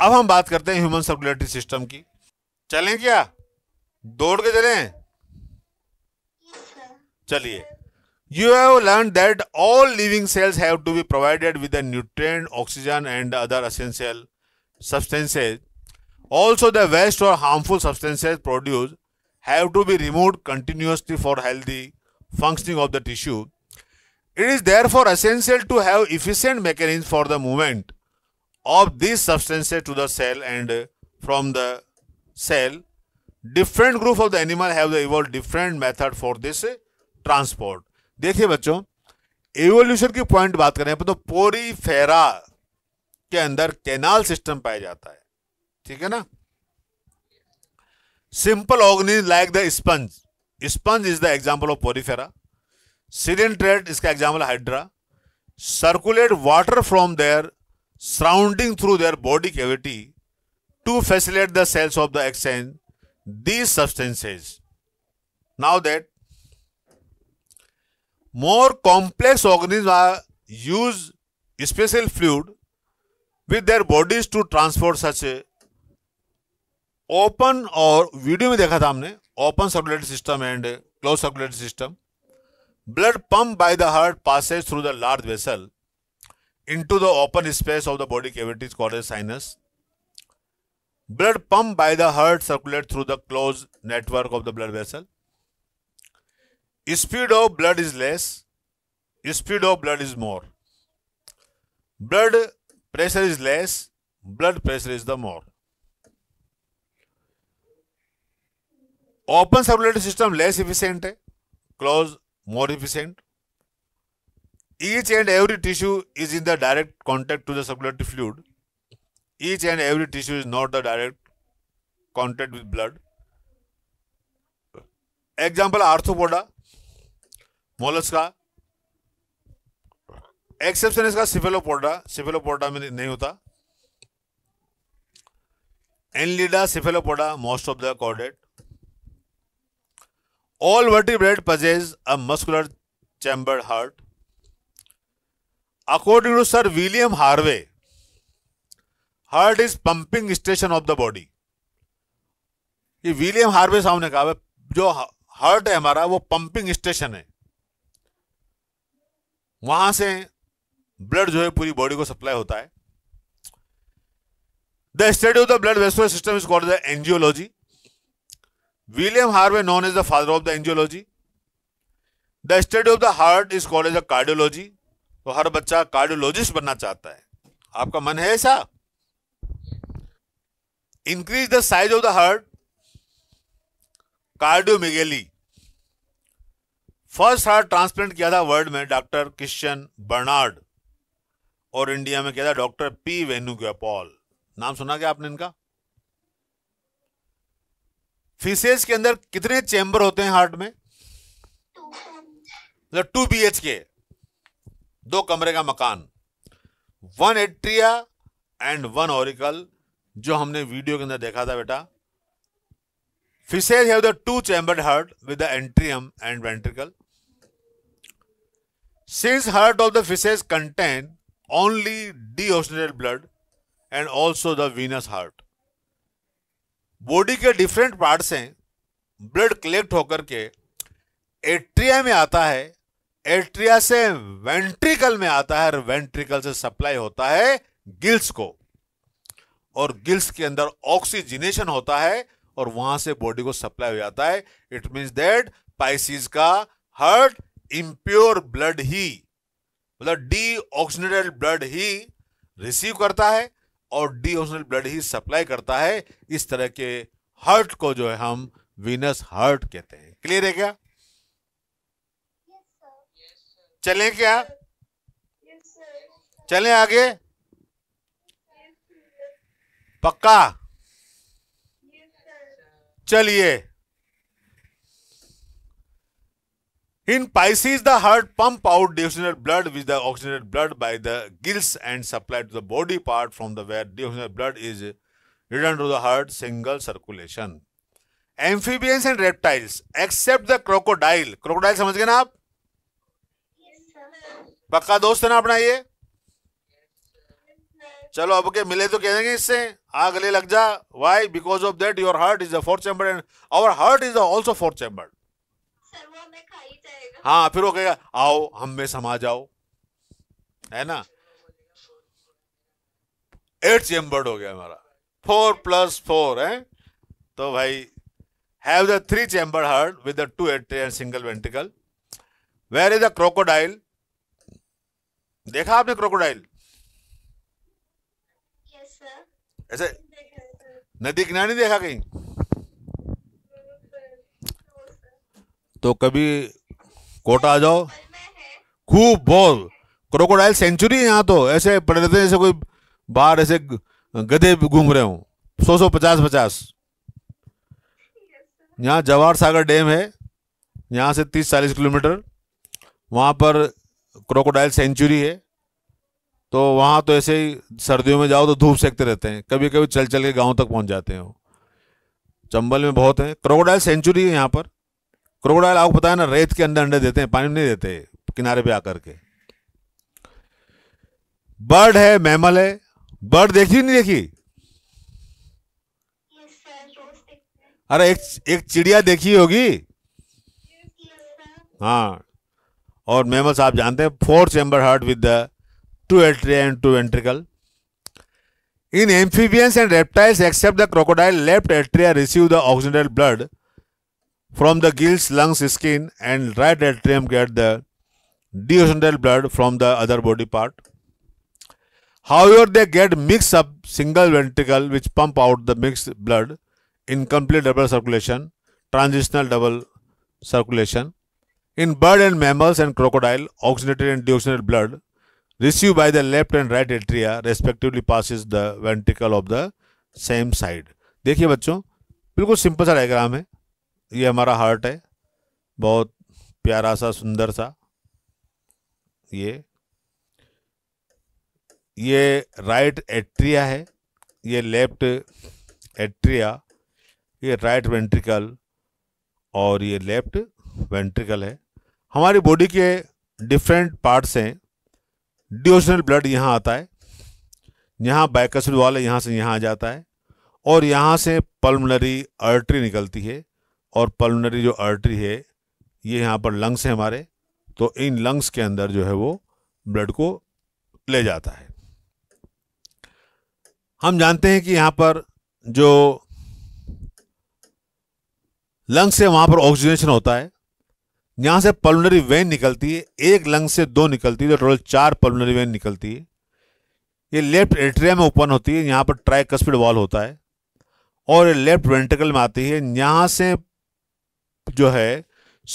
अब हम बात करते हैं ह्यूमन सर्कुलेटरी सिस्टम की चलें क्या दौड़ के चलें चलिए you have learn that all living cells have to be provided with nutrient oxygen and other essential substances also the waste or harmful substances produce have to be remove continuously for healthy functioning of the tissue it is therefore essential to have efficient mechanism for the movement of these substances to the cell and from the cell, different group of the animal have evolved different method for this transport. देखिए बच्चों evolution की point बात करें तो पोरी फेरा के अंदर canal system पाया जाता है ठीक है ना simple organism like the sponge sponge is the example of porifera sedentary इसका example hydra circulate water from their surrounding through their body cavity to facilitate the cells of the exchange these substances. Now that more complex organisms are use special fluid with their bodies to transport such a open और video में देखा था हमने open circulatory system and close circulatory system blood pump by the heart passes through the large vessel into the open space of the body cavity is called as sinus. Blood pumped by the heart circulates through the closed network of the blood vessel. Speed of blood is less, speed of blood is more. Blood pressure is less, blood pressure is the more. Open circulatory system less efficient है close more efficient each and every tissue is in the direct contact to the circulatory fluid. Each and every tissue is not the direct contact with blood. Example arthropoda, mollusca exception इसका cephalopoda cephalopoda में नहीं होता annelida cephalopoda most of the chordate all vertebrate possess a muscular chambered heart according to sir william harvey heart is pumping station of the body ये William Harvey साहब ने कहा जो heart है हमारा वो पंपिंग स्टेशन है वहां से ब्लड जो है पूरी बॉडी को सप्लाई होता है the study of the blood vascular system is called the angiology William Harvey known is the father of the angiology the study of the heart is called as the cardiology तो हर बच्चा cardiologist बनना चाहता है आपका मन है ऐसा increase the size of the heart cardiomegaly first heart transplant किया था वर्ल्ड में डॉक्टर क्रिश्चियन बर्नार्ड और इंडिया में किया था डॉक्टर पी वेनुगोपाल नाम सुना क्या आपने इनका फिसेज के अंदर कितने चैम्बर होते हैं हार्ट में टू बी एच के दो कमरे का मकान one atria and one auricle जो हमने वीडियो के अंदर देखा था बेटा fishes have the two chambered heart with the atrium and ventricle since heart of the fishes contain only deoxygenated blood and also the venous heart body के different part हैं blood collect होकर के atria में आता है atria से ventricle में आता है और वेंट्रिकल से सप्लाई होता है गिल्स को और गिल्स के अंदर ऑक्सीजनेशन होता है और वहां से बॉडी को सप्लाई हो जाता है इट मींस दैट पाइसिस का हार्ट इम्प्योर ब्लड ही मतलब डी ऑक्सीजनेटेड ब्लड ही रिसीव करता है और डी ऑक्सीजनेटेड ब्लड ही सप्लाई करता है इस तरह के हार्ट को जो है हम वीनस हार्ट कहते हैं क्लियर है क्या चले क्या चले आगे पक्का चलिए in pisces the heart pump out additional blood with the oxygenate blood by the gills and supply to the body part from the where additional blood is return to the heart single circulation amphibians and reptiles except the crocodile crocodile समझ गए ना आप पक्का दोस्त है ना अपना ये चलो अब के मिले तो कह देंगे इससे आग ले लग जा why because of that your heart is the fourth chamber and our heart is also fourth chamber हाँ फिर वो कहेगा आओ हम में समा जाओ है ना एट चैम्बर्ड हो गया हमारा फोर प्लस फोर है तो भाई have the three chamber heart with the two atria and single ventricle where is the crocodile देखा आपने क्रोकोडाइल ऐसे नदी किनारे देखा कहीं तो कभी कोटा आ जाओ खूब बहुत क्रोकोडाइल सेंचुरी है यहाँ तो ऐसे पड़ रहते जैसे कोई बाहर ऐसे गधे घूम रहे हो सौ सौ पचास पचास यहाँ जवाहर सागर डैम है यहाँ से तीस चालीस किलोमीटर वहाँ पर क्रोकोडाइल सेंचुरी है तो वहाँ तो ऐसे ही सर्दियों में जाओ तो धूप सेकते रहते हैं कभी कभी चल चल के गाँव तक पहुँच जाते हैं चंबल में बहुत हैं क्रोकोडाइल सेंचुरी है यहाँ पर क्रोकोडाइल आपको पता है ना रेत के अंदर अंडे देते हैं पानी नहीं देते किनारे पे आकर के बर्ड है मैमल है बर्ड देखी नहीं देखी अरे एक एक चिड़िया देखी होगी हाँ Or members, आप जानते four-chamber heart with the two atria and two two ventricle In amphibians and reptiles, except the crocodile, left atria receive the oxygenated blood from the gills, lungs, skin, and right atrium get the deoxygenated blood from the other body part. However, they get mixed up single ventricle which pump out the mixed blood, incomplete double circulation, transitional double circulation. In bird and mammals and crocodile, oxygenated and deoxygenated blood received by the left and right atria respectively passes the ventricle of the same side. देखिए बच्चों बिल्कुल simple सा diagram है ये हमारा heart है बहुत प्यारा सा सुंदर सा ये ये राइट एट्रिया है ये लेफ्ट एट्रिया ये राइट वेंट्रिकल और ये लेफ्ट वेंट्रिकल है हमारी बॉडी के डिफरेंट पार्ट्स हैं डिओशनल ब्लड यहाँ आता है यहाँ बाइकसुल वाले यहाँ से यहाँ आ जाता है और यहाँ से पल्मनरी आर्टरी निकलती है और पल्मनरी जो आर्टरी है ये यहाँ पर लंग्स हैं हमारे तो इन लंग्स के अंदर जो है वो ब्लड को ले जाता है हम जानते हैं कि यहाँ पर जो लंग्स है वहाँ पर ऑक्सीजनेशन होता है यहाँ से पल्मोनरी वेन निकलती है एक लंग से दो निकलती है तो टोटल चार पल्मोनरी वेन निकलती है ये लेफ्ट एट्रिया में ओपन होती है यहाँ पर कस्पिड वॉल होता है और ये लेफ्ट वेंटिकल में आती है यहाँ से जो है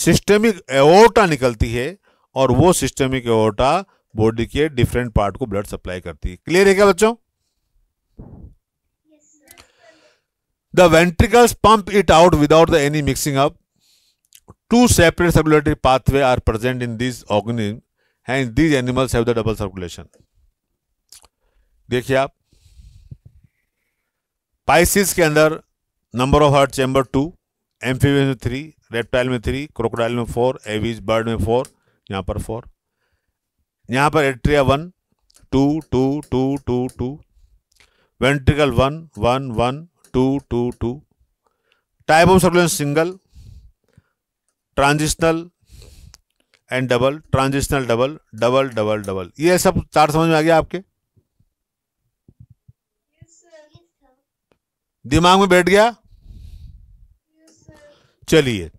सिस्टमिक एओटा निकलती है और वो सिस्टमिक एओटा बॉडी के डिफरेंट पार्ट को ब्लड सप्लाई करती है क्लियर है क्या बच्चों the ventricles pump it out without the any mixing up two separate circulatory pathway are present in this organism and this animals have the double circulation देखिए आप pisces के अंदर number of heart chamber two amphibians में three reptile में three crocodile में four aves bird में four यहाँ पर फोर यहाँ पर atria one two two two two two ventricle one one one two two two type of circulation single transitional and double transitional double double double double ये सब चार समझ में आ गया आपके दिमाग में बैठ गया चलिए